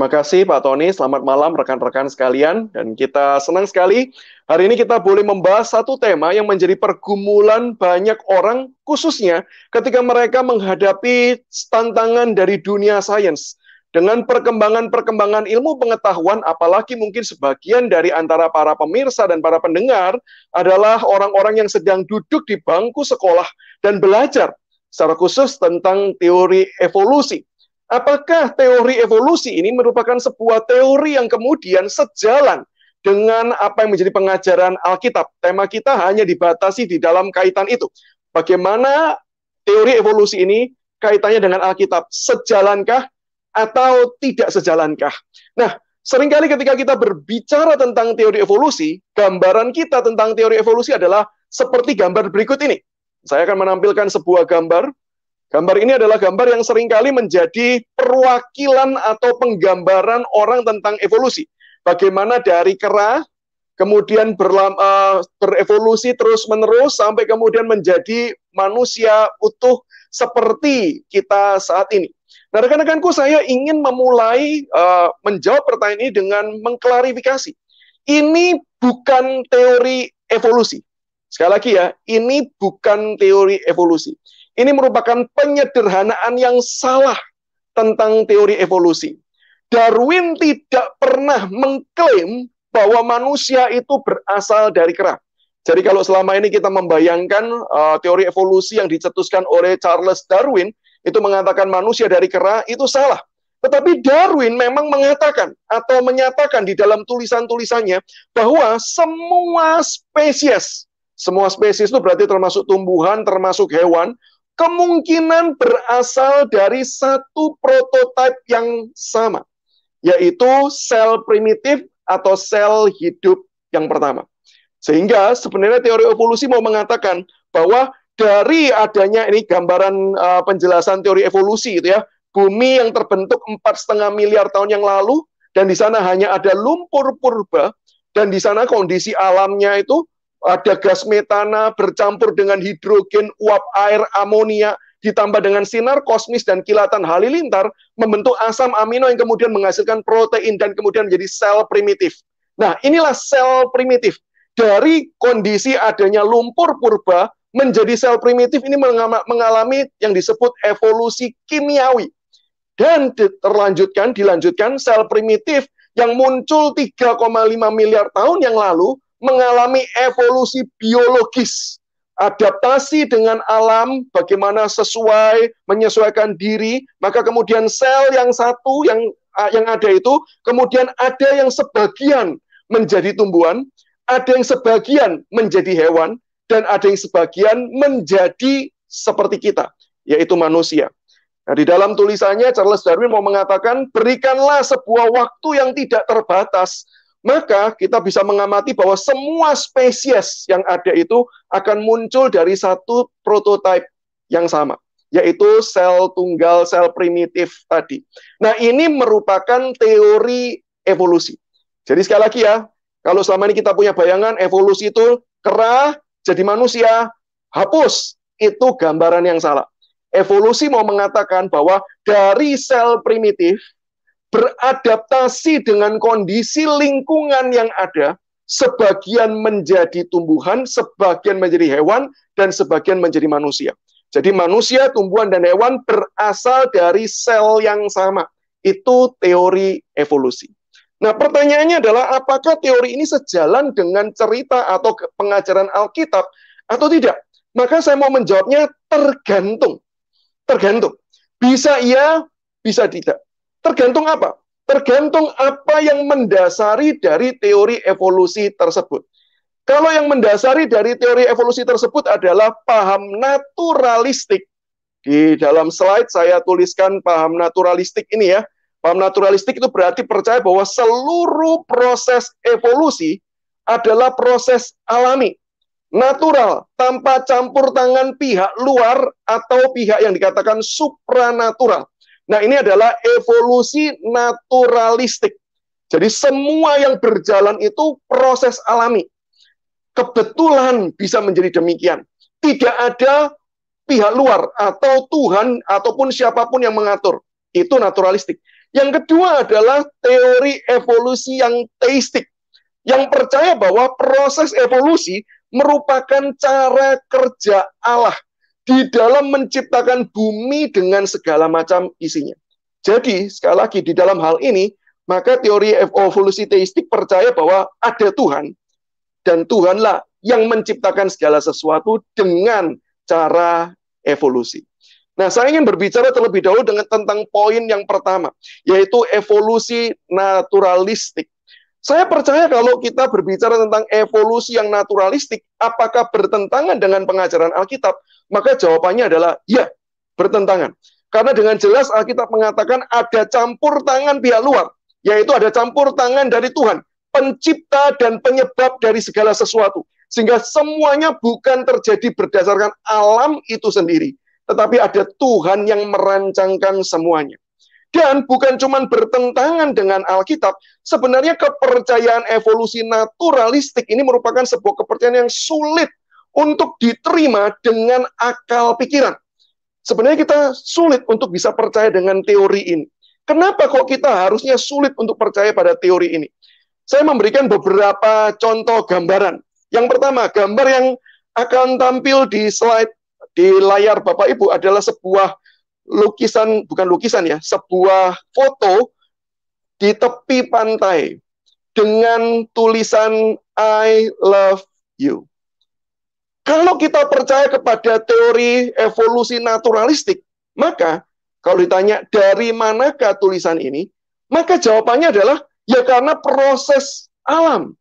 Terima kasih Pak Tony, selamat malam rekan-rekan sekalian dan kita senang sekali hari ini kita boleh membahas satu tema yang menjadi pergumulan banyak orang khususnya ketika mereka menghadapi tantangan dari dunia sains. Dengan perkembangan-perkembangan ilmu pengetahuan, apalagi mungkin sebagian dari antara para pemirsa dan para pendengar adalah orang-orang yang sedang duduk di bangku sekolah dan belajar secara khusus tentang teori evolusi. Apakah teori evolusi ini merupakan sebuah teori yang kemudian sejalan dengan apa yang menjadi pengajaran Alkitab? Tema kita hanya dibatasi di dalam kaitan itu. Bagaimana teori evolusi ini kaitannya dengan Alkitab? Sejalankah atau tidak sejalankah? Nah, seringkali ketika kita berbicara tentang teori evolusi, gambaran kita tentang teori evolusi adalah seperti gambar berikut ini. Saya akan menampilkan sebuah gambar Gambar ini adalah gambar yang seringkali menjadi perwakilan atau penggambaran orang tentang evolusi. Bagaimana dari kera, kemudian berlam, uh, berevolusi terus-menerus sampai kemudian menjadi manusia utuh seperti kita saat ini. Nah, rekan-rekanku, saya ingin memulai uh, menjawab pertanyaan ini dengan mengklarifikasi. Ini bukan teori evolusi. Sekali lagi ya, ini bukan teori evolusi. Ini merupakan penyederhanaan yang salah tentang teori evolusi. Darwin tidak pernah mengklaim bahwa manusia itu berasal dari kera. Jadi kalau selama ini kita membayangkan uh, teori evolusi yang dicetuskan oleh Charles Darwin itu mengatakan manusia dari kera itu salah. Tetapi Darwin memang mengatakan atau menyatakan di dalam tulisan-tulisannya bahwa semua spesies, semua spesies itu berarti termasuk tumbuhan, termasuk hewan, kemungkinan berasal dari satu prototipe yang sama, yaitu sel primitif atau sel hidup yang pertama. Sehingga sebenarnya teori evolusi mau mengatakan bahwa dari adanya ini gambaran uh, penjelasan teori evolusi itu ya, bumi yang terbentuk empat setengah miliar tahun yang lalu dan di sana hanya ada lumpur purba dan di sana kondisi alamnya itu ada gas metana bercampur dengan hidrogen, uap air, amonia, ditambah dengan sinar kosmis dan kilatan halilintar, membentuk asam amino yang kemudian menghasilkan protein dan kemudian menjadi sel primitif. Nah, inilah sel primitif. Dari kondisi adanya lumpur purba menjadi sel primitif ini mengalami yang disebut evolusi kimiawi. Dan terlanjutkan, dilanjutkan sel primitif yang muncul 3,5 miliar tahun yang lalu mengalami evolusi biologis, adaptasi dengan alam, bagaimana sesuai menyesuaikan diri, maka kemudian sel yang satu yang ah, yang ada itu, kemudian ada yang sebagian menjadi tumbuhan, ada yang sebagian menjadi hewan, dan ada yang sebagian menjadi seperti kita, yaitu manusia. Nah, di dalam tulisannya Charles Darwin mau mengatakan berikanlah sebuah waktu yang tidak terbatas maka kita bisa mengamati bahwa semua spesies yang ada itu akan muncul dari satu prototipe yang sama, yaitu sel tunggal, sel primitif tadi. Nah, ini merupakan teori evolusi. Jadi sekali lagi ya, kalau selama ini kita punya bayangan evolusi itu kera jadi manusia, hapus, itu gambaran yang salah. Evolusi mau mengatakan bahwa dari sel primitif beradaptasi dengan kondisi lingkungan yang ada, sebagian menjadi tumbuhan, sebagian menjadi hewan, dan sebagian menjadi manusia. Jadi manusia, tumbuhan, dan hewan berasal dari sel yang sama. Itu teori evolusi. Nah pertanyaannya adalah apakah teori ini sejalan dengan cerita atau pengajaran Alkitab atau tidak? Maka saya mau menjawabnya tergantung. Tergantung. Bisa iya, bisa tidak. Tergantung apa? Tergantung apa yang mendasari dari teori evolusi tersebut. Kalau yang mendasari dari teori evolusi tersebut adalah paham naturalistik. Di dalam slide saya tuliskan paham naturalistik ini ya. Paham naturalistik itu berarti percaya bahwa seluruh proses evolusi adalah proses alami, natural, tanpa campur tangan pihak luar atau pihak yang dikatakan supranatural. Nah, ini adalah evolusi naturalistik. Jadi semua yang berjalan itu proses alami. Kebetulan bisa menjadi demikian. Tidak ada pihak luar atau Tuhan ataupun siapapun yang mengatur. Itu naturalistik. Yang kedua adalah teori evolusi yang teistik. Yang percaya bahwa proses evolusi merupakan cara kerja Allah di dalam menciptakan bumi dengan segala macam isinya. Jadi, sekali lagi, di dalam hal ini, maka teori evolusi teistik percaya bahwa ada Tuhan, dan Tuhanlah yang menciptakan segala sesuatu dengan cara evolusi. Nah, saya ingin berbicara terlebih dahulu dengan tentang poin yang pertama, yaitu evolusi naturalistik. Saya percaya kalau kita berbicara tentang evolusi yang naturalistik, apakah bertentangan dengan pengajaran Alkitab? Maka jawabannya adalah ya, bertentangan. Karena dengan jelas Alkitab mengatakan ada campur tangan pihak luar, yaitu ada campur tangan dari Tuhan, pencipta dan penyebab dari segala sesuatu. Sehingga semuanya bukan terjadi berdasarkan alam itu sendiri, tetapi ada Tuhan yang merancangkan semuanya dan bukan cuma bertentangan dengan Alkitab, sebenarnya kepercayaan evolusi naturalistik ini merupakan sebuah kepercayaan yang sulit untuk diterima dengan akal pikiran. Sebenarnya kita sulit untuk bisa percaya dengan teori ini. Kenapa kok kita harusnya sulit untuk percaya pada teori ini? Saya memberikan beberapa contoh gambaran. Yang pertama, gambar yang akan tampil di slide di layar Bapak Ibu adalah sebuah lukisan bukan lukisan ya, sebuah foto di tepi pantai dengan tulisan I love you. Kalau kita percaya kepada teori evolusi naturalistik, maka kalau ditanya dari manakah tulisan ini, maka jawabannya adalah ya karena proses alam.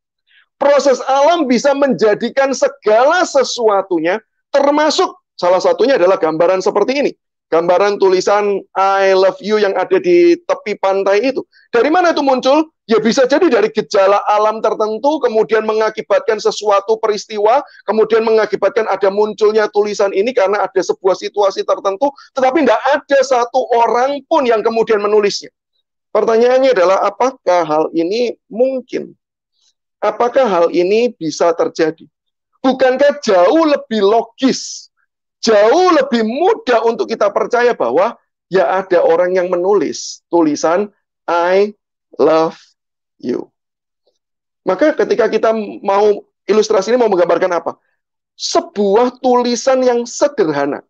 Proses alam bisa menjadikan segala sesuatunya, termasuk salah satunya adalah gambaran seperti ini gambaran tulisan I love you yang ada di tepi pantai itu. Dari mana itu muncul? Ya bisa jadi dari gejala alam tertentu kemudian mengakibatkan sesuatu peristiwa, kemudian mengakibatkan ada munculnya tulisan ini karena ada sebuah situasi tertentu, tetapi tidak ada satu orang pun yang kemudian menulisnya. Pertanyaannya adalah apakah hal ini mungkin? Apakah hal ini bisa terjadi? Bukankah jauh lebih logis jauh lebih mudah untuk kita percaya bahwa ya ada orang yang menulis tulisan I love you. Maka ketika kita mau ilustrasi ini mau menggambarkan apa? Sebuah tulisan yang sederhana.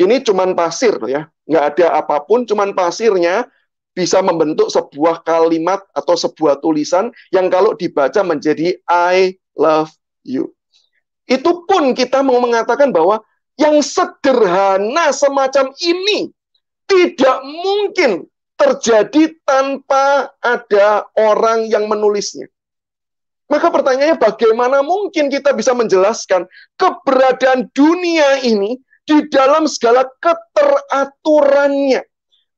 Ini cuman pasir ya, nggak ada apapun, cuman pasirnya bisa membentuk sebuah kalimat atau sebuah tulisan yang kalau dibaca menjadi I love you. Itu pun kita mau mengatakan bahwa yang sederhana semacam ini tidak mungkin terjadi tanpa ada orang yang menulisnya. Maka pertanyaannya bagaimana mungkin kita bisa menjelaskan keberadaan dunia ini di dalam segala keteraturannya.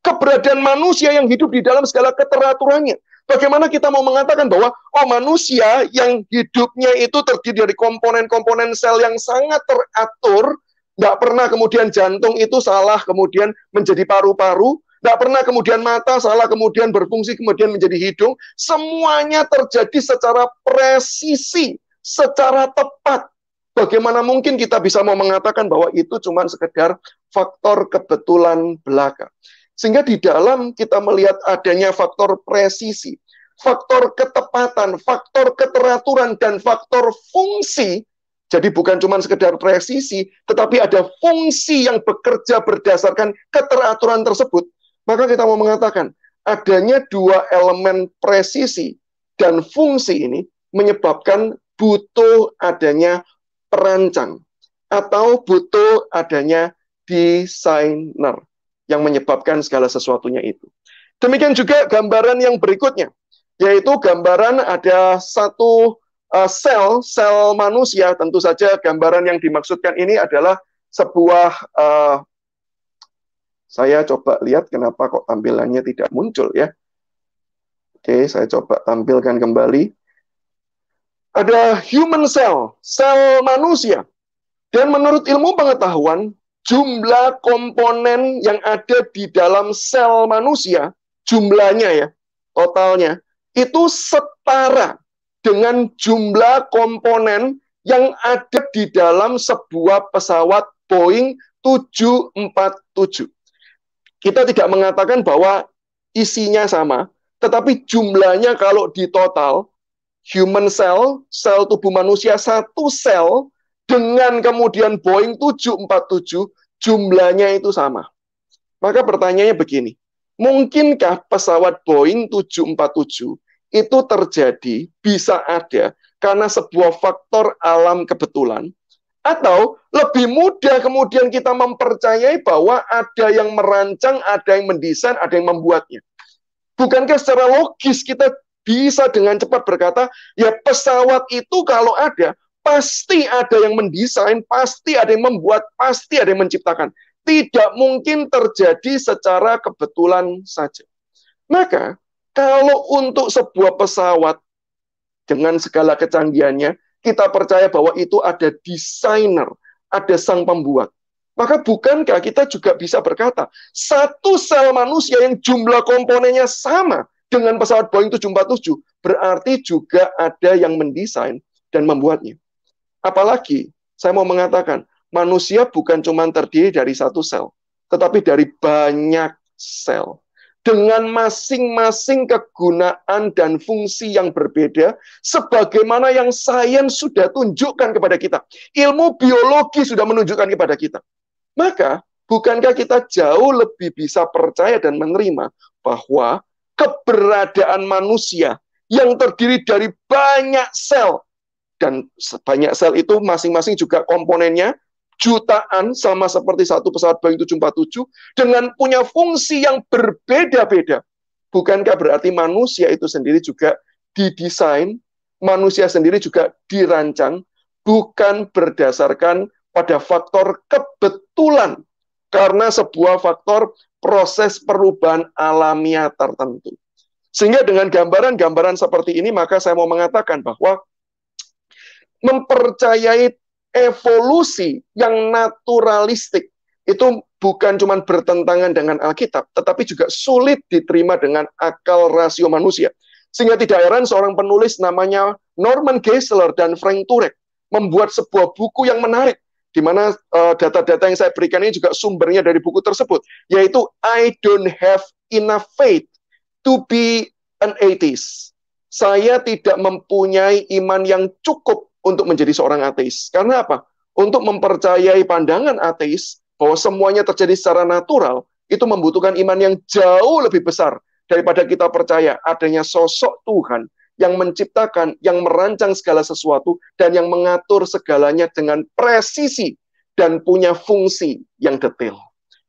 Keberadaan manusia yang hidup di dalam segala keteraturannya. Bagaimana kita mau mengatakan bahwa oh manusia yang hidupnya itu terdiri dari komponen-komponen sel yang sangat teratur tidak pernah kemudian jantung itu salah kemudian menjadi paru-paru. Tidak pernah kemudian mata salah kemudian berfungsi kemudian menjadi hidung. Semuanya terjadi secara presisi, secara tepat. Bagaimana mungkin kita bisa mau mengatakan bahwa itu cuma sekedar faktor kebetulan belaka. Sehingga di dalam kita melihat adanya faktor presisi, faktor ketepatan, faktor keteraturan, dan faktor fungsi jadi bukan cuma sekedar presisi, tetapi ada fungsi yang bekerja berdasarkan keteraturan tersebut. Maka kita mau mengatakan, adanya dua elemen presisi dan fungsi ini menyebabkan butuh adanya perancang atau butuh adanya desainer yang menyebabkan segala sesuatunya itu. Demikian juga gambaran yang berikutnya, yaitu gambaran ada satu Eh, sel sel manusia tentu saja gambaran yang dimaksudkan ini adalah sebuah uh, saya coba lihat kenapa kok tampilannya tidak muncul ya. Oke, saya coba tampilkan kembali. Ada human cell, sel manusia. Dan menurut ilmu pengetahuan, jumlah komponen yang ada di dalam sel manusia, jumlahnya ya, totalnya, itu setara dengan jumlah komponen yang ada di dalam sebuah pesawat Boeing 747. Kita tidak mengatakan bahwa isinya sama, tetapi jumlahnya kalau di total human cell, sel tubuh manusia satu sel dengan kemudian Boeing 747 jumlahnya itu sama. Maka pertanyaannya begini, mungkinkah pesawat Boeing 747 itu terjadi bisa ada karena sebuah faktor alam kebetulan atau lebih mudah kemudian kita mempercayai bahwa ada yang merancang, ada yang mendesain, ada yang membuatnya. Bukankah secara logis kita bisa dengan cepat berkata, ya pesawat itu kalau ada, pasti ada yang mendesain, pasti ada yang membuat, pasti ada yang menciptakan. Tidak mungkin terjadi secara kebetulan saja. Maka kalau untuk sebuah pesawat dengan segala kecanggihannya, kita percaya bahwa itu ada desainer, ada sang pembuat. Maka bukankah kita juga bisa berkata, satu sel manusia yang jumlah komponennya sama dengan pesawat Boeing 747, berarti juga ada yang mendesain dan membuatnya. Apalagi, saya mau mengatakan, manusia bukan cuma terdiri dari satu sel, tetapi dari banyak sel dengan masing-masing kegunaan dan fungsi yang berbeda, sebagaimana yang sains sudah tunjukkan kepada kita. Ilmu biologi sudah menunjukkan kepada kita. Maka, bukankah kita jauh lebih bisa percaya dan menerima bahwa keberadaan manusia yang terdiri dari banyak sel, dan sebanyak sel itu masing-masing juga komponennya jutaan sama seperti satu pesawat Boeing 747 dengan punya fungsi yang berbeda-beda. Bukankah berarti manusia itu sendiri juga didesain, manusia sendiri juga dirancang, bukan berdasarkan pada faktor kebetulan karena sebuah faktor proses perubahan alamiah tertentu. Sehingga dengan gambaran-gambaran seperti ini maka saya mau mengatakan bahwa mempercayai evolusi yang naturalistik itu bukan cuma bertentangan dengan Alkitab, tetapi juga sulit diterima dengan akal rasio manusia. Sehingga tidak heran seorang penulis namanya Norman Geisler dan Frank Turek membuat sebuah buku yang menarik di mana uh, data-data yang saya berikan ini juga sumbernya dari buku tersebut, yaitu I don't have enough faith to be an atheist. Saya tidak mempunyai iman yang cukup untuk menjadi seorang ateis. Karena apa? Untuk mempercayai pandangan ateis bahwa semuanya terjadi secara natural, itu membutuhkan iman yang jauh lebih besar daripada kita percaya adanya sosok Tuhan yang menciptakan, yang merancang segala sesuatu, dan yang mengatur segalanya dengan presisi dan punya fungsi yang detail.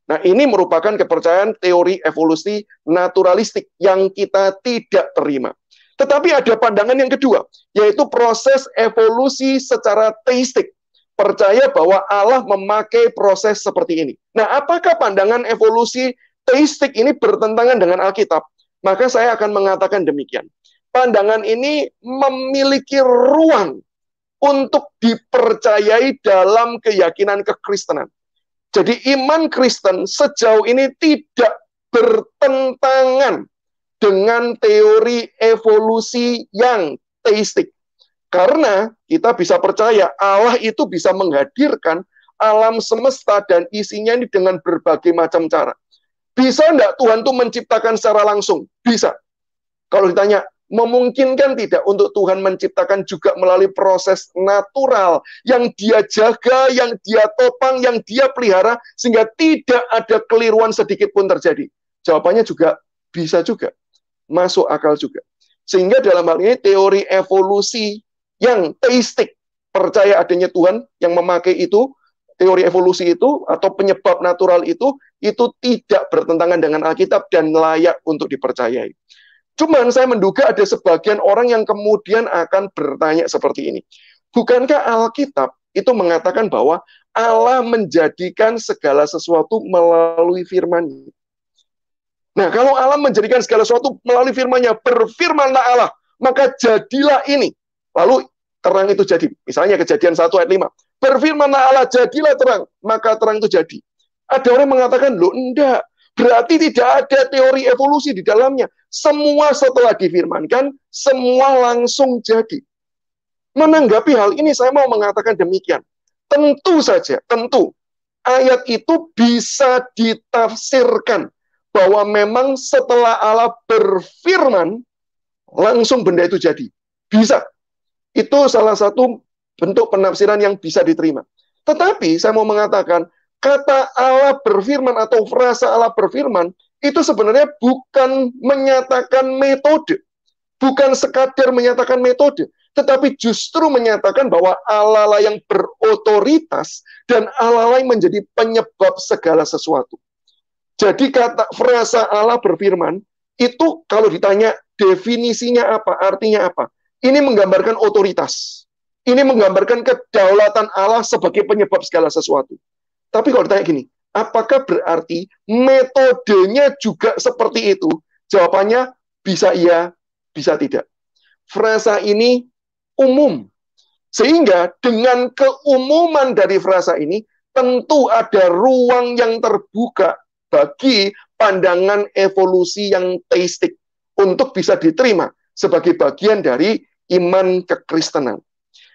Nah, ini merupakan kepercayaan teori evolusi naturalistik yang kita tidak terima. Tetapi ada pandangan yang kedua, yaitu proses evolusi secara teistik. Percaya bahwa Allah memakai proses seperti ini. Nah, apakah pandangan evolusi teistik ini bertentangan dengan Alkitab? Maka saya akan mengatakan demikian. Pandangan ini memiliki ruang untuk dipercayai dalam keyakinan kekristenan. Jadi iman Kristen sejauh ini tidak bertentangan dengan teori evolusi yang teistik. Karena kita bisa percaya Allah itu bisa menghadirkan alam semesta dan isinya ini dengan berbagai macam cara. Bisa enggak Tuhan itu menciptakan secara langsung? Bisa. Kalau ditanya, memungkinkan tidak untuk Tuhan menciptakan juga melalui proses natural yang dia jaga, yang dia topang, yang dia pelihara sehingga tidak ada keliruan sedikit pun terjadi. Jawabannya juga bisa juga masuk akal juga. Sehingga dalam hal ini teori evolusi yang teistik, percaya adanya Tuhan yang memakai itu, teori evolusi itu atau penyebab natural itu, itu tidak bertentangan dengan Alkitab dan layak untuk dipercayai. Cuman saya menduga ada sebagian orang yang kemudian akan bertanya seperti ini. Bukankah Alkitab itu mengatakan bahwa Allah menjadikan segala sesuatu melalui firman-Nya? Nah, kalau Allah menjadikan segala sesuatu melalui firman-Nya, berfirmanlah Allah, maka jadilah ini. Lalu terang itu jadi. Misalnya kejadian 1 ayat 5. Berfirmanlah Allah, jadilah terang, maka terang itu jadi. Ada orang mengatakan, loh enggak, berarti tidak ada teori evolusi di dalamnya. Semua setelah difirmankan, semua langsung jadi. Menanggapi hal ini, saya mau mengatakan demikian. Tentu saja, tentu, ayat itu bisa ditafsirkan bahwa memang setelah Allah berfirman, langsung benda itu jadi. Bisa. Itu salah satu bentuk penafsiran yang bisa diterima. Tetapi saya mau mengatakan, kata Allah berfirman atau frasa Allah berfirman, itu sebenarnya bukan menyatakan metode. Bukan sekadar menyatakan metode. Tetapi justru menyatakan bahwa Allah lah yang berotoritas dan Allah lah yang menjadi penyebab segala sesuatu. Jadi kata frasa Allah berfirman itu kalau ditanya definisinya apa, artinya apa? Ini menggambarkan otoritas. Ini menggambarkan kedaulatan Allah sebagai penyebab segala sesuatu. Tapi kalau ditanya gini, apakah berarti metodenya juga seperti itu? Jawabannya bisa iya, bisa tidak. Frasa ini umum. Sehingga dengan keumuman dari frasa ini, tentu ada ruang yang terbuka bagi pandangan evolusi yang teistik untuk bisa diterima sebagai bagian dari iman kekristenan.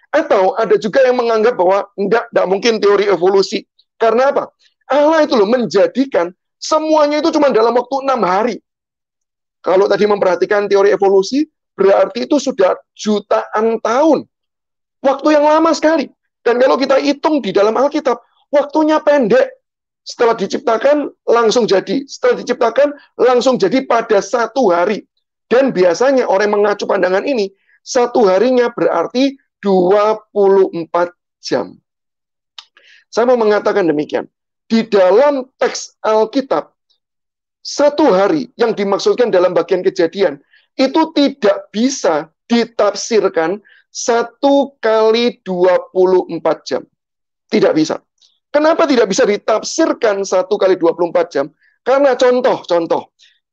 Atau ada juga yang menganggap bahwa tidak enggak mungkin teori evolusi. Karena apa? Allah itu loh menjadikan semuanya itu cuma dalam waktu enam hari. Kalau tadi memperhatikan teori evolusi, berarti itu sudah jutaan tahun. Waktu yang lama sekali. Dan kalau kita hitung di dalam Alkitab, waktunya pendek. Setelah diciptakan, langsung jadi. Setelah diciptakan, langsung jadi pada satu hari. Dan biasanya orang mengacu pandangan ini, satu harinya berarti 24 jam. Saya mau mengatakan demikian. Di dalam teks Alkitab, satu hari yang dimaksudkan dalam bagian kejadian, itu tidak bisa ditafsirkan satu kali 24 jam. Tidak bisa. Kenapa tidak bisa ditafsirkan satu kali 24 jam? Karena contoh, contoh,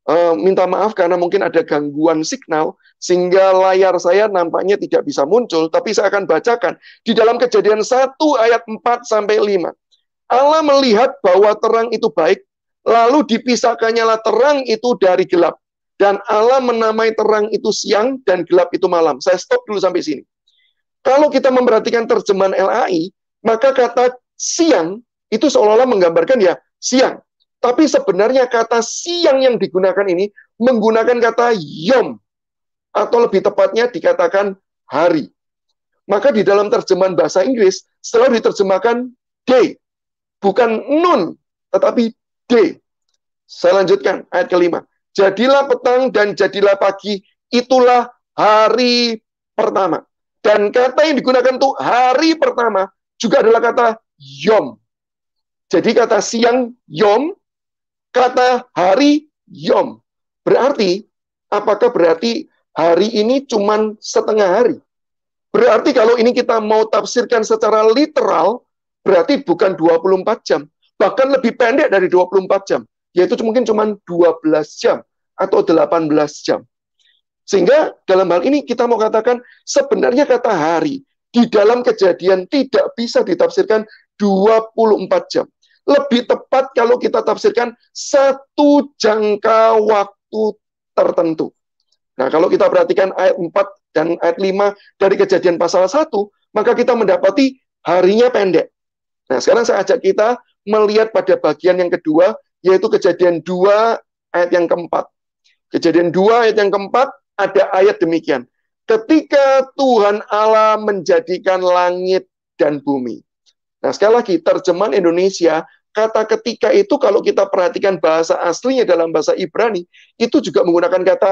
e, minta maaf karena mungkin ada gangguan signal sehingga layar saya nampaknya tidak bisa muncul, tapi saya akan bacakan di dalam kejadian 1 ayat 4 sampai 5. Allah melihat bahwa terang itu baik, lalu dipisahkannyalah terang itu dari gelap. Dan Allah menamai terang itu siang dan gelap itu malam. Saya stop dulu sampai sini. Kalau kita memperhatikan terjemahan LAI, maka kata siang itu seolah-olah menggambarkan ya siang. Tapi sebenarnya kata siang yang digunakan ini menggunakan kata yom atau lebih tepatnya dikatakan hari. Maka di dalam terjemahan bahasa Inggris selalu diterjemahkan day, bukan nun, tetapi day. Saya lanjutkan ayat kelima. Jadilah petang dan jadilah pagi, itulah hari pertama. Dan kata yang digunakan untuk hari pertama juga adalah kata yom. Jadi kata siang yom, kata hari yom. Berarti, apakah berarti hari ini cuma setengah hari? Berarti kalau ini kita mau tafsirkan secara literal, berarti bukan 24 jam. Bahkan lebih pendek dari 24 jam. Yaitu mungkin cuma 12 jam atau 18 jam. Sehingga dalam hal ini kita mau katakan sebenarnya kata hari di dalam kejadian tidak bisa ditafsirkan 24 jam. Lebih tepat kalau kita tafsirkan satu jangka waktu tertentu. Nah, kalau kita perhatikan ayat 4 dan ayat 5 dari kejadian pasal 1, maka kita mendapati harinya pendek. Nah, sekarang saya ajak kita melihat pada bagian yang kedua, yaitu kejadian 2 ayat yang keempat. Kejadian 2 ayat yang keempat, ada ayat demikian. Ketika Tuhan Allah menjadikan langit dan bumi. Nah, sekali lagi, terjemahan Indonesia, kata ketika itu kalau kita perhatikan bahasa aslinya dalam bahasa Ibrani, itu juga menggunakan kata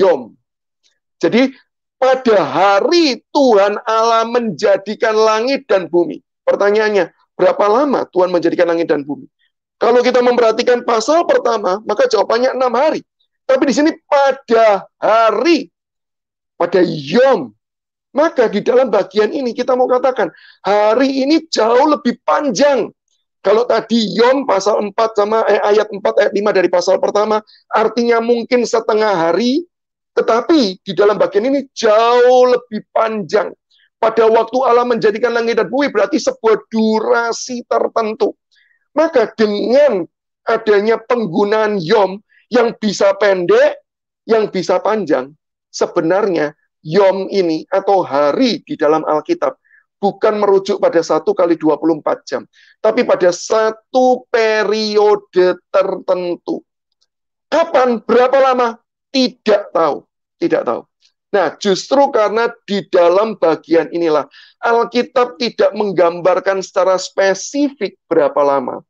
yom. Jadi, pada hari Tuhan Allah menjadikan langit dan bumi. Pertanyaannya, berapa lama Tuhan menjadikan langit dan bumi? Kalau kita memperhatikan pasal pertama, maka jawabannya enam hari. Tapi di sini pada hari, pada yom, maka di dalam bagian ini kita mau katakan, hari ini jauh lebih panjang. Kalau tadi Yom pasal 4 sama eh, ayat 4 ayat 5 dari pasal pertama artinya mungkin setengah hari, tetapi di dalam bagian ini jauh lebih panjang. Pada waktu Allah menjadikan langit dan bumi berarti sebuah durasi tertentu. Maka dengan adanya penggunaan yom yang bisa pendek, yang bisa panjang, sebenarnya yom ini atau hari di dalam Alkitab bukan merujuk pada satu kali 24 jam, tapi pada satu periode tertentu. Kapan, berapa lama? Tidak tahu, tidak tahu. Nah, justru karena di dalam bagian inilah Alkitab tidak menggambarkan secara spesifik berapa lama.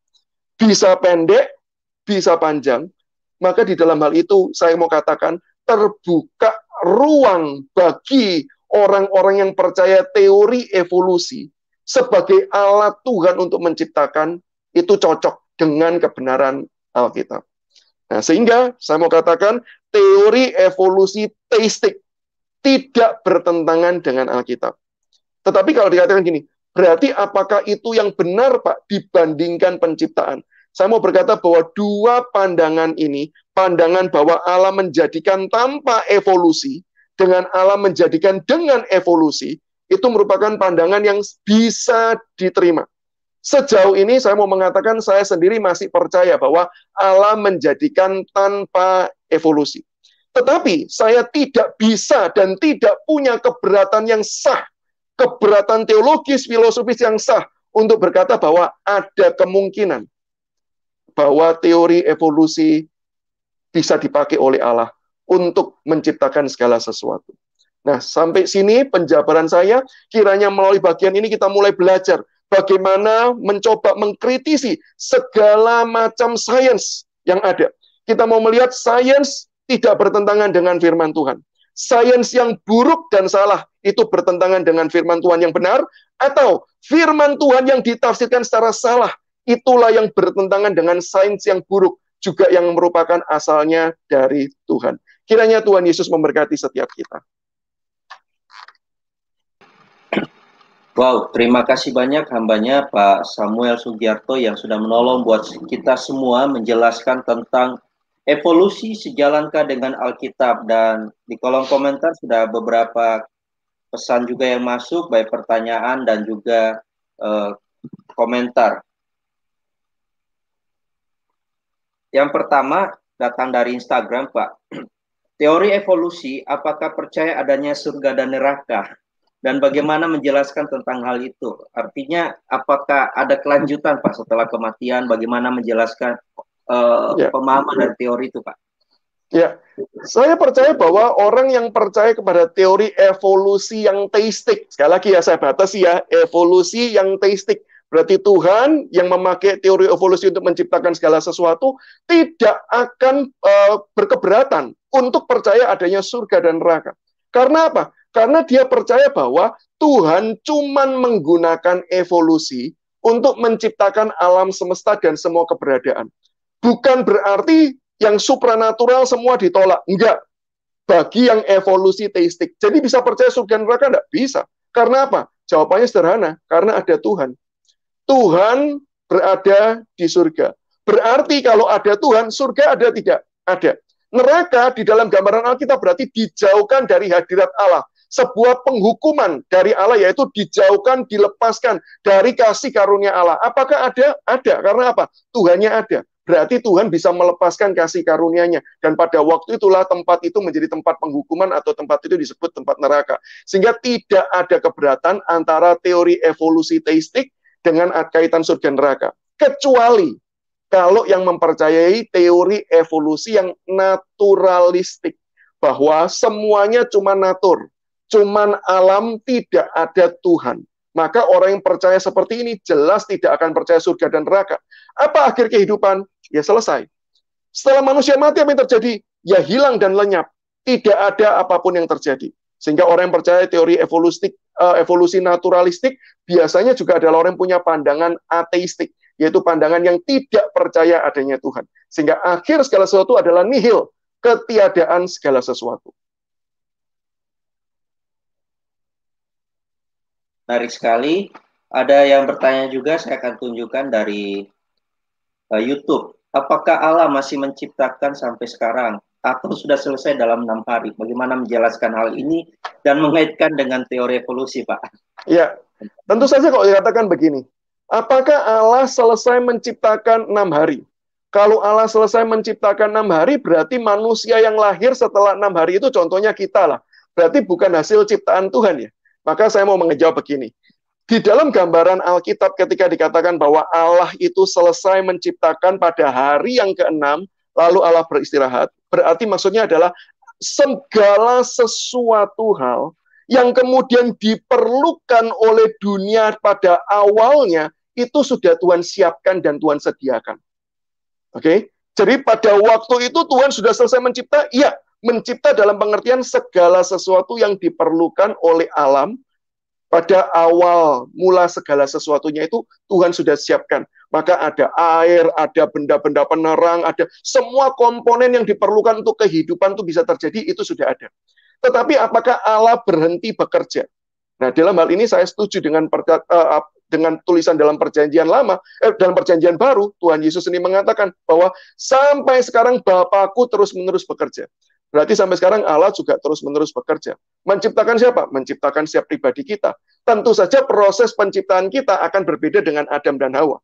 Bisa pendek, bisa panjang. Maka di dalam hal itu saya mau katakan terbuka ruang bagi orang-orang yang percaya teori evolusi sebagai alat Tuhan untuk menciptakan itu cocok dengan kebenaran Alkitab. Nah, sehingga saya mau katakan teori evolusi teistik tidak bertentangan dengan Alkitab. Tetapi kalau dikatakan gini, berarti apakah itu yang benar Pak dibandingkan penciptaan? Saya mau berkata bahwa dua pandangan ini pandangan bahwa Allah menjadikan tanpa evolusi dengan Allah menjadikan dengan evolusi itu merupakan pandangan yang bisa diterima. Sejauh ini saya mau mengatakan saya sendiri masih percaya bahwa Allah menjadikan tanpa evolusi. Tetapi saya tidak bisa dan tidak punya keberatan yang sah, keberatan teologis, filosofis yang sah untuk berkata bahwa ada kemungkinan bahwa teori evolusi bisa dipakai oleh Allah untuk menciptakan segala sesuatu. Nah, sampai sini penjabaran saya, kiranya melalui bagian ini kita mulai belajar bagaimana mencoba mengkritisi segala macam sains yang ada. Kita mau melihat sains tidak bertentangan dengan firman Tuhan. Sains yang buruk dan salah itu bertentangan dengan firman Tuhan yang benar, atau firman Tuhan yang ditafsirkan secara salah, itulah yang bertentangan dengan sains yang buruk juga yang merupakan asalnya dari Tuhan. Kiranya Tuhan Yesus memberkati setiap kita. Wow, terima kasih banyak hambanya Pak Samuel Sugiarto yang sudah menolong buat kita semua menjelaskan tentang evolusi sejalankah dengan Alkitab dan di kolom komentar sudah beberapa pesan juga yang masuk baik pertanyaan dan juga uh, komentar. Yang pertama datang dari Instagram, Pak. Teori evolusi, apakah percaya adanya surga dan neraka? Dan bagaimana menjelaskan tentang hal itu? Artinya, apakah ada kelanjutan, Pak, setelah kematian? Bagaimana menjelaskan uh, ya. pemahaman dan teori itu, Pak? Ya, saya percaya bahwa orang yang percaya kepada teori evolusi yang teistik, sekali lagi ya saya batasi ya, evolusi yang teistik, Berarti Tuhan yang memakai teori evolusi untuk menciptakan segala sesuatu tidak akan e, berkeberatan untuk percaya adanya surga dan neraka. Karena apa? Karena dia percaya bahwa Tuhan cuma menggunakan evolusi untuk menciptakan alam semesta dan semua keberadaan. Bukan berarti yang supranatural semua ditolak. Enggak. Bagi yang evolusi teistik. Jadi bisa percaya surga dan neraka? Enggak bisa. Karena apa? Jawabannya sederhana. Karena ada Tuhan. Tuhan berada di surga. Berarti kalau ada Tuhan, surga ada tidak? Ada. Neraka di dalam gambaran Alkitab berarti dijauhkan dari hadirat Allah. Sebuah penghukuman dari Allah yaitu dijauhkan, dilepaskan dari kasih karunia Allah. Apakah ada? Ada. Karena apa? Tuhannya ada. Berarti Tuhan bisa melepaskan kasih karunia-Nya dan pada waktu itulah tempat itu menjadi tempat penghukuman atau tempat itu disebut tempat neraka. Sehingga tidak ada keberatan antara teori evolusi teistik dengan kaitan surga neraka. Kecuali kalau yang mempercayai teori evolusi yang naturalistik bahwa semuanya cuma natur, cuma alam tidak ada Tuhan. Maka orang yang percaya seperti ini jelas tidak akan percaya surga dan neraka. Apa akhir kehidupan? Ya selesai. Setelah manusia mati apa yang terjadi? Ya hilang dan lenyap. Tidak ada apapun yang terjadi. Sehingga orang yang percaya teori evolusi uh, evolusi naturalistik biasanya juga ada orang yang punya pandangan ateistik, yaitu pandangan yang tidak percaya adanya Tuhan. Sehingga akhir segala sesuatu adalah nihil, ketiadaan segala sesuatu. Menarik sekali. Ada yang bertanya juga, saya akan tunjukkan dari uh, YouTube. Apakah Allah masih menciptakan sampai sekarang? atau sudah selesai dalam enam hari. Bagaimana menjelaskan hal ini dan mengaitkan dengan teori evolusi, Pak? Ya, tentu saja kalau dikatakan begini, apakah Allah selesai menciptakan enam hari? Kalau Allah selesai menciptakan enam hari, berarti manusia yang lahir setelah enam hari itu contohnya kita lah. Berarti bukan hasil ciptaan Tuhan ya. Maka saya mau mengejawab begini. Di dalam gambaran Alkitab ketika dikatakan bahwa Allah itu selesai menciptakan pada hari yang keenam, lalu Allah beristirahat, berarti maksudnya adalah segala sesuatu hal yang kemudian diperlukan oleh dunia pada awalnya itu sudah Tuhan siapkan dan Tuhan sediakan. Oke. Okay? Jadi pada waktu itu Tuhan sudah selesai mencipta, iya, mencipta dalam pengertian segala sesuatu yang diperlukan oleh alam pada awal mula segala sesuatunya itu Tuhan sudah siapkan. Maka ada air, ada benda-benda penerang, ada semua komponen yang diperlukan untuk kehidupan itu bisa terjadi, itu sudah ada. Tetapi apakah Allah berhenti bekerja? Nah, dalam hal ini saya setuju dengan uh, dengan tulisan dalam perjanjian lama, eh, dalam perjanjian baru, Tuhan Yesus ini mengatakan bahwa sampai sekarang Bapakku terus-menerus bekerja. Berarti sampai sekarang Allah juga terus-menerus bekerja. Menciptakan siapa? Menciptakan siap pribadi kita. Tentu saja proses penciptaan kita akan berbeda dengan Adam dan Hawa.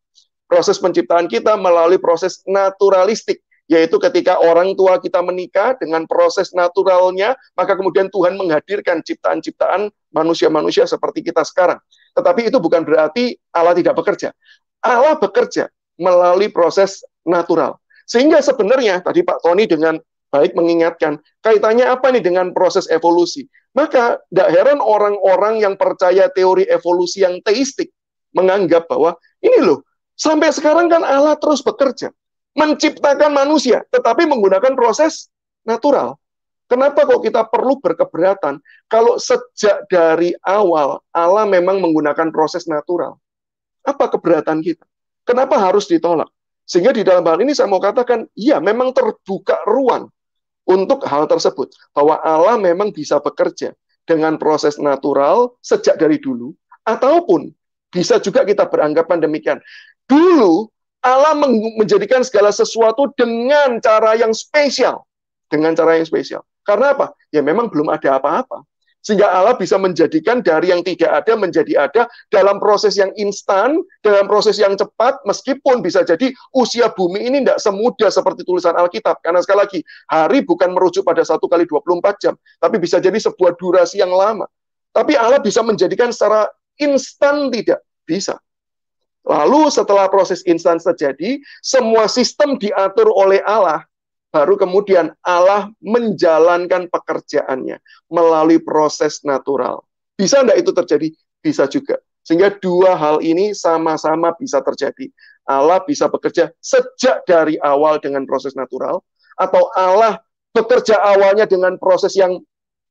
Proses penciptaan kita melalui proses naturalistik, yaitu ketika orang tua kita menikah dengan proses naturalnya, maka kemudian Tuhan menghadirkan ciptaan-ciptaan manusia-manusia seperti kita sekarang. Tetapi itu bukan berarti Allah tidak bekerja. Allah bekerja melalui proses natural. Sehingga sebenarnya tadi Pak Tony dengan baik mengingatkan. Kaitannya apa nih dengan proses evolusi? Maka tidak heran orang-orang yang percaya teori evolusi yang teistik menganggap bahwa ini loh, sampai sekarang kan Allah terus bekerja, menciptakan manusia, tetapi menggunakan proses natural. Kenapa kok kita perlu berkeberatan kalau sejak dari awal Allah memang menggunakan proses natural? Apa keberatan kita? Kenapa harus ditolak? Sehingga di dalam hal ini saya mau katakan, iya memang terbuka ruang untuk hal tersebut bahwa Allah memang bisa bekerja dengan proses natural sejak dari dulu ataupun bisa juga kita beranggapan demikian. Dulu Allah menjadikan segala sesuatu dengan cara yang spesial, dengan cara yang spesial. Karena apa? Ya memang belum ada apa-apa. Sehingga Allah bisa menjadikan dari yang tidak ada menjadi ada dalam proses yang instan, dalam proses yang cepat, meskipun bisa jadi usia bumi ini tidak semudah seperti tulisan Alkitab. Karena sekali lagi, hari bukan merujuk pada satu kali 24 jam, tapi bisa jadi sebuah durasi yang lama. Tapi Allah bisa menjadikan secara instan tidak? Bisa. Lalu setelah proses instan terjadi, semua sistem diatur oleh Allah baru kemudian Allah menjalankan pekerjaannya melalui proses natural. Bisa enggak itu terjadi? Bisa juga. Sehingga dua hal ini sama-sama bisa terjadi. Allah bisa bekerja sejak dari awal dengan proses natural, atau Allah bekerja awalnya dengan proses yang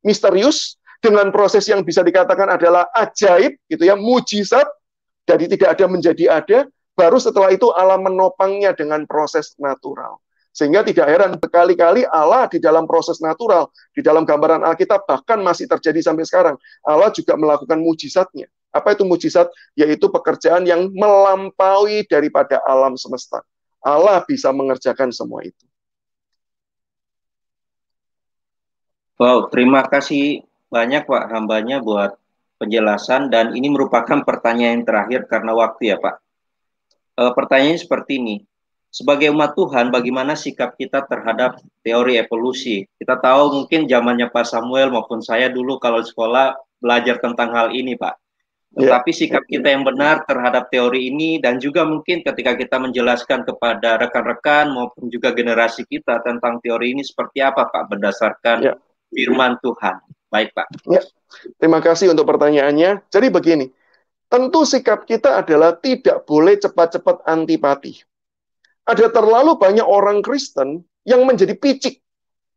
misterius, dengan proses yang bisa dikatakan adalah ajaib, gitu ya, mujizat, Jadi tidak ada menjadi ada, baru setelah itu Allah menopangnya dengan proses natural. Sehingga tidak heran berkali-kali Allah di dalam proses natural, di dalam gambaran Alkitab bahkan masih terjadi sampai sekarang. Allah juga melakukan mujizatnya. Apa itu mujizat? Yaitu pekerjaan yang melampaui daripada alam semesta. Allah bisa mengerjakan semua itu. Wow, terima kasih banyak Pak hambanya buat penjelasan dan ini merupakan pertanyaan yang terakhir karena waktu ya Pak. E, pertanyaannya seperti ini, sebagai umat Tuhan bagaimana sikap kita terhadap teori evolusi. Kita tahu mungkin zamannya Pak Samuel maupun saya dulu kalau sekolah belajar tentang hal ini, Pak. Ya. Tetapi sikap kita yang benar terhadap teori ini dan juga mungkin ketika kita menjelaskan kepada rekan-rekan maupun juga generasi kita tentang teori ini seperti apa, Pak, berdasarkan ya. firman Tuhan. Baik, Pak. Ya. Terima kasih untuk pertanyaannya. Jadi begini, tentu sikap kita adalah tidak boleh cepat-cepat antipati ada terlalu banyak orang Kristen yang menjadi picik.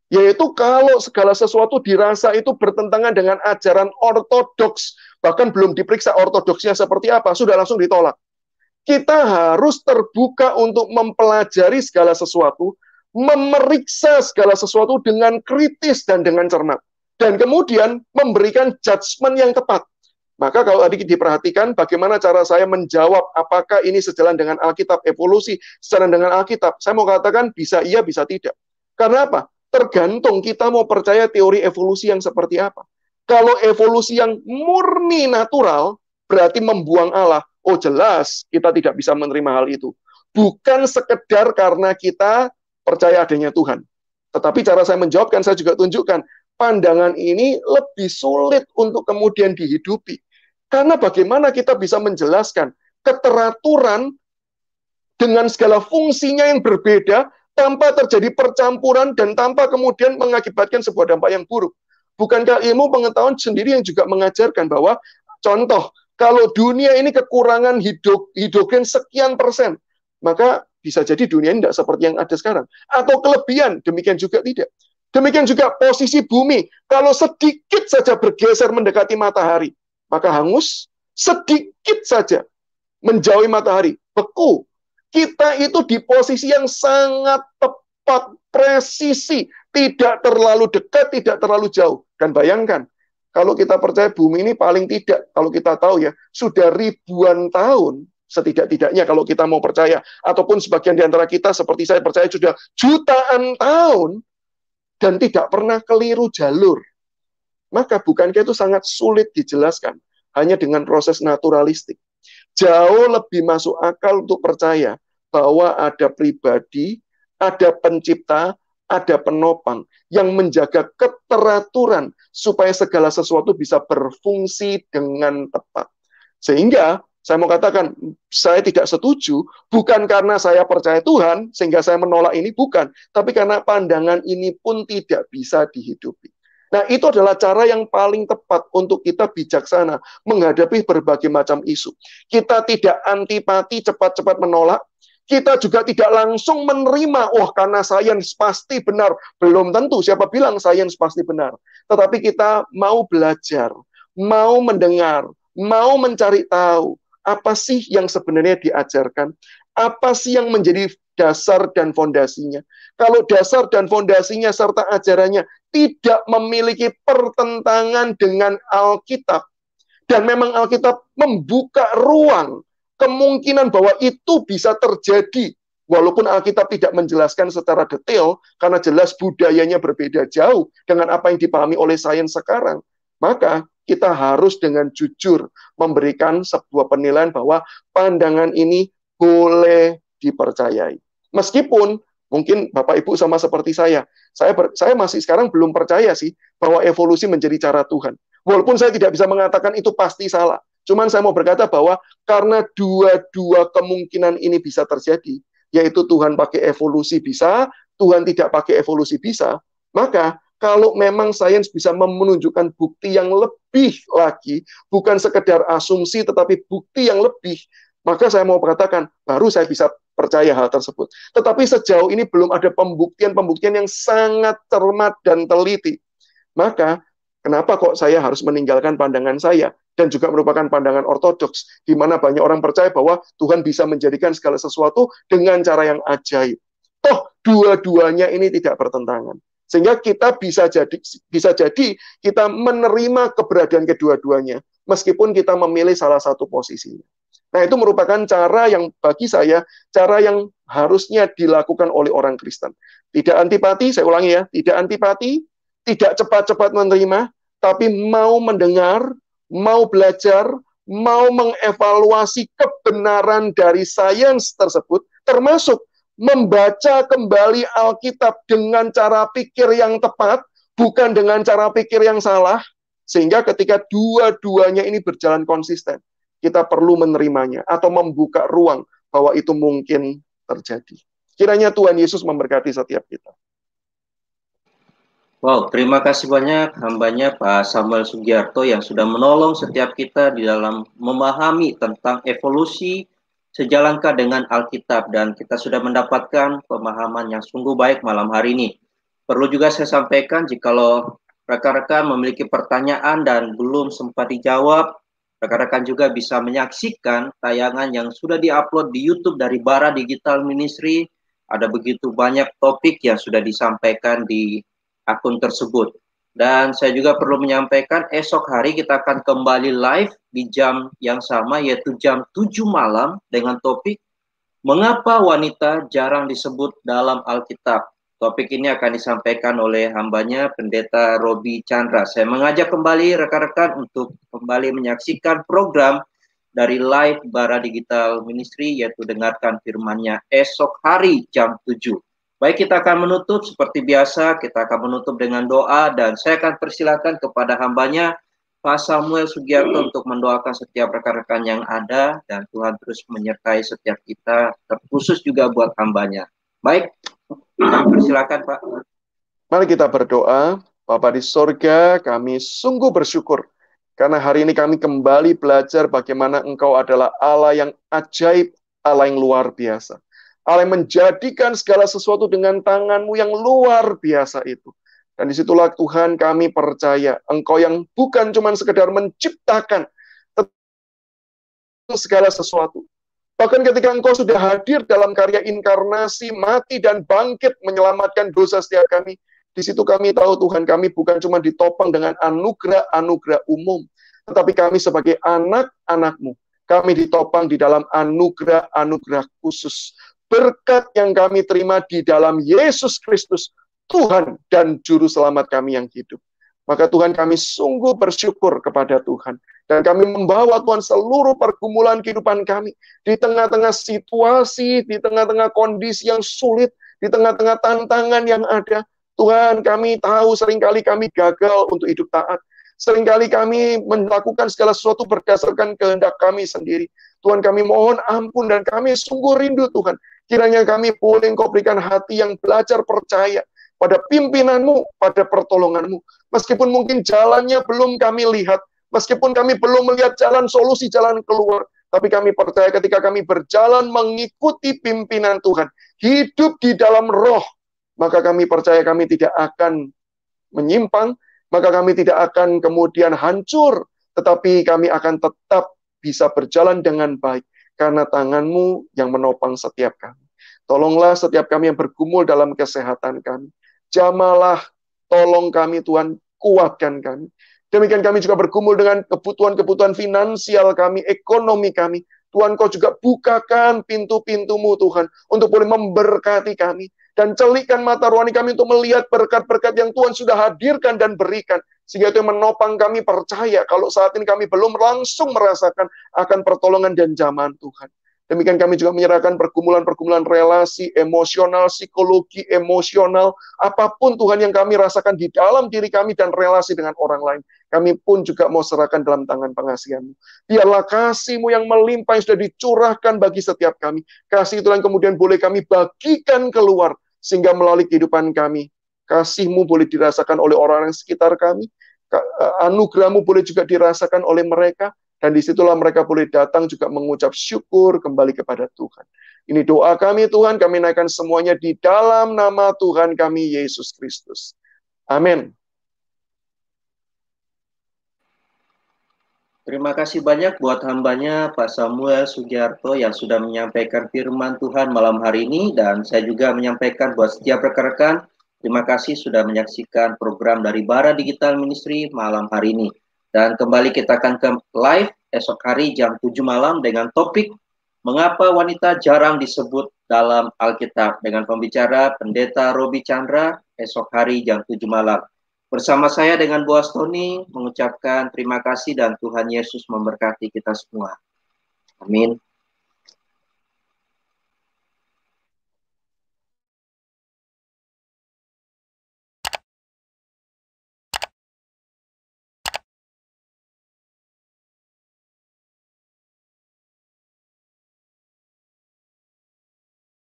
Yaitu kalau segala sesuatu dirasa itu bertentangan dengan ajaran ortodoks. Bahkan belum diperiksa ortodoksnya seperti apa, sudah langsung ditolak. Kita harus terbuka untuk mempelajari segala sesuatu, memeriksa segala sesuatu dengan kritis dan dengan cermat. Dan kemudian memberikan judgement yang tepat. Maka kalau tadi diperhatikan bagaimana cara saya menjawab apakah ini sejalan dengan Alkitab, evolusi sejalan dengan Alkitab. Saya mau katakan bisa iya, bisa tidak. Karena apa? Tergantung kita mau percaya teori evolusi yang seperti apa. Kalau evolusi yang murni natural, berarti membuang Allah. Oh jelas, kita tidak bisa menerima hal itu. Bukan sekedar karena kita percaya adanya Tuhan. Tetapi cara saya menjawabkan, saya juga tunjukkan pandangan ini lebih sulit untuk kemudian dihidupi. Karena bagaimana kita bisa menjelaskan keteraturan dengan segala fungsinya yang berbeda tanpa terjadi percampuran dan tanpa kemudian mengakibatkan sebuah dampak yang buruk. Bukankah ilmu pengetahuan sendiri yang juga mengajarkan bahwa contoh kalau dunia ini kekurangan hidup, hidrogen sekian persen, maka bisa jadi dunia ini tidak seperti yang ada sekarang. Atau kelebihan, demikian juga tidak. Demikian juga posisi bumi, kalau sedikit saja bergeser mendekati matahari, maka hangus sedikit saja menjauhi matahari, beku. Kita itu di posisi yang sangat tepat, presisi, tidak terlalu dekat, tidak terlalu jauh. Dan bayangkan, kalau kita percaya bumi ini paling tidak, kalau kita tahu ya, sudah ribuan tahun setidak-tidaknya kalau kita mau percaya. Ataupun sebagian di antara kita, seperti saya percaya, sudah jutaan tahun dan tidak pernah keliru jalur. Maka bukankah itu sangat sulit dijelaskan hanya dengan proses naturalistik. Jauh lebih masuk akal untuk percaya bahwa ada pribadi, ada pencipta, ada penopang yang menjaga keteraturan supaya segala sesuatu bisa berfungsi dengan tepat. Sehingga saya mau katakan, saya tidak setuju, bukan karena saya percaya Tuhan, sehingga saya menolak ini, bukan. Tapi karena pandangan ini pun tidak bisa dihidupi. Nah, itu adalah cara yang paling tepat untuk kita bijaksana menghadapi berbagai macam isu. Kita tidak antipati cepat-cepat menolak, kita juga tidak langsung menerima, oh, karena sains pasti benar. Belum tentu, siapa bilang sains pasti benar. Tetapi kita mau belajar, mau mendengar, mau mencari tahu, apa sih yang sebenarnya diajarkan, apa sih yang menjadi dasar dan fondasinya. Kalau dasar dan fondasinya serta ajarannya tidak memiliki pertentangan dengan Alkitab, dan memang Alkitab membuka ruang kemungkinan bahwa itu bisa terjadi Walaupun Alkitab tidak menjelaskan secara detail, karena jelas budayanya berbeda jauh dengan apa yang dipahami oleh sains sekarang, maka kita harus dengan jujur memberikan sebuah penilaian bahwa pandangan ini boleh dipercayai. Meskipun mungkin Bapak Ibu sama seperti saya, saya ber, saya masih sekarang belum percaya sih bahwa evolusi menjadi cara Tuhan. Walaupun saya tidak bisa mengatakan itu pasti salah. Cuman saya mau berkata bahwa karena dua-dua kemungkinan ini bisa terjadi, yaitu Tuhan pakai evolusi bisa, Tuhan tidak pakai evolusi bisa, maka kalau memang sains bisa menunjukkan bukti yang lebih lagi, bukan sekedar asumsi tetapi bukti yang lebih, maka saya mau katakan baru saya bisa percaya hal tersebut. Tetapi sejauh ini belum ada pembuktian-pembuktian yang sangat cermat dan teliti. Maka kenapa kok saya harus meninggalkan pandangan saya dan juga merupakan pandangan ortodoks di mana banyak orang percaya bahwa Tuhan bisa menjadikan segala sesuatu dengan cara yang ajaib. Toh dua-duanya ini tidak bertentangan. Sehingga kita bisa jadi bisa jadi kita menerima keberadaan kedua-duanya meskipun kita memilih salah satu posisinya. Nah, itu merupakan cara yang bagi saya, cara yang harusnya dilakukan oleh orang Kristen. Tidak antipati, saya ulangi ya, tidak antipati, tidak cepat-cepat menerima, tapi mau mendengar, mau belajar, mau mengevaluasi kebenaran dari sains tersebut, termasuk membaca kembali Alkitab dengan cara pikir yang tepat, bukan dengan cara pikir yang salah, sehingga ketika dua-duanya ini berjalan konsisten kita perlu menerimanya atau membuka ruang bahwa itu mungkin terjadi. Kiranya Tuhan Yesus memberkati setiap kita. Wow, terima kasih banyak hambanya Pak Samuel Sugiarto yang sudah menolong setiap kita di dalam memahami tentang evolusi sejalankah dengan Alkitab dan kita sudah mendapatkan pemahaman yang sungguh baik malam hari ini. Perlu juga saya sampaikan jikalau rekan-rekan memiliki pertanyaan dan belum sempat dijawab, Rekan-rekan juga bisa menyaksikan tayangan yang sudah diupload di YouTube dari Bara Digital Ministry. Ada begitu banyak topik yang sudah disampaikan di akun tersebut. Dan saya juga perlu menyampaikan esok hari kita akan kembali live di jam yang sama yaitu jam 7 malam dengan topik Mengapa wanita jarang disebut dalam Alkitab? Topik ini akan disampaikan oleh hambanya Pendeta Robi Chandra. Saya mengajak kembali rekan-rekan untuk kembali menyaksikan program dari live Bara Digital Ministry yaitu dengarkan firmannya esok hari jam 7. Baik kita akan menutup seperti biasa kita akan menutup dengan doa dan saya akan persilakan kepada hambanya Pak Samuel Sugiarto untuk mendoakan setiap rekan-rekan yang ada dan Tuhan terus menyertai setiap kita terkhusus juga buat hambanya. Baik, Silakan Pak. Mari kita berdoa. Bapak di sorga, kami sungguh bersyukur karena hari ini kami kembali belajar bagaimana Engkau adalah Allah yang ajaib, Allah yang luar biasa. Allah yang menjadikan segala sesuatu dengan tanganmu yang luar biasa itu. Dan disitulah Tuhan kami percaya, Engkau yang bukan cuma sekedar menciptakan segala sesuatu, Bahkan ketika engkau sudah hadir dalam karya inkarnasi, mati dan bangkit menyelamatkan dosa setiap kami, di situ kami tahu Tuhan kami bukan cuma ditopang dengan anugerah-anugerah umum, tetapi kami sebagai anak-anakmu, kami ditopang di dalam anugerah-anugerah khusus. Berkat yang kami terima di dalam Yesus Kristus, Tuhan dan Juru Selamat kami yang hidup. Maka Tuhan kami sungguh bersyukur kepada Tuhan. Dan kami membawa Tuhan seluruh pergumulan kehidupan kami. Di tengah-tengah situasi, di tengah-tengah kondisi yang sulit, di tengah-tengah tantangan yang ada. Tuhan kami tahu seringkali kami gagal untuk hidup taat. Seringkali kami melakukan segala sesuatu berdasarkan kehendak kami sendiri. Tuhan kami mohon ampun dan kami sungguh rindu Tuhan. Kiranya kami boleh engkau berikan hati yang belajar percaya pada pimpinanmu, pada pertolonganmu. Meskipun mungkin jalannya belum kami lihat, Meskipun kami belum melihat jalan solusi, jalan keluar, tapi kami percaya ketika kami berjalan mengikuti pimpinan Tuhan, hidup di dalam roh, maka kami percaya kami tidak akan menyimpang, maka kami tidak akan kemudian hancur, tetapi kami akan tetap bisa berjalan dengan baik karena tanganmu yang menopang setiap kami. Tolonglah setiap kami yang bergumul dalam kesehatan kami. Jamalah, tolong kami Tuhan, kuatkan kami. Demikian kami juga bergumul dengan kebutuhan-kebutuhan finansial kami, ekonomi kami. Tuhan kau juga bukakan pintu-pintumu Tuhan untuk boleh memberkati kami. Dan celikan mata rohani kami untuk melihat berkat-berkat yang Tuhan sudah hadirkan dan berikan. Sehingga itu menopang kami percaya kalau saat ini kami belum langsung merasakan akan pertolongan dan zaman Tuhan. Demikian kami juga menyerahkan pergumulan-pergumulan relasi, emosional, psikologi, emosional, apapun Tuhan yang kami rasakan di dalam diri kami dan relasi dengan orang lain. Kami pun juga mau serahkan dalam tangan pengasihanmu. Biarlah kasihmu yang melimpah yang sudah dicurahkan bagi setiap kami. Kasih itu yang kemudian boleh kami bagikan keluar sehingga melalui kehidupan kami. Kasihmu boleh dirasakan oleh orang-orang sekitar kami, eh, anugerahmu boleh juga dirasakan oleh mereka, dan disitulah mereka boleh datang juga mengucap syukur kembali kepada Tuhan. Ini doa kami Tuhan, kami naikkan semuanya di dalam nama Tuhan kami Yesus Kristus. Amin. Terima kasih banyak buat hambanya Pak Samuel Sugiarto yang sudah menyampaikan firman Tuhan malam hari ini dan saya juga menyampaikan buat setiap rekan-rekan terima kasih sudah menyaksikan program dari Bara Digital Ministry malam hari ini. Dan kembali kita akan ke live esok hari jam 7 malam dengan topik Mengapa wanita jarang disebut dalam Alkitab dengan pembicara Pendeta Robi Chandra esok hari jam 7 malam. Bersama saya dengan Boas Tony mengucapkan terima kasih dan Tuhan Yesus memberkati kita semua. Amin.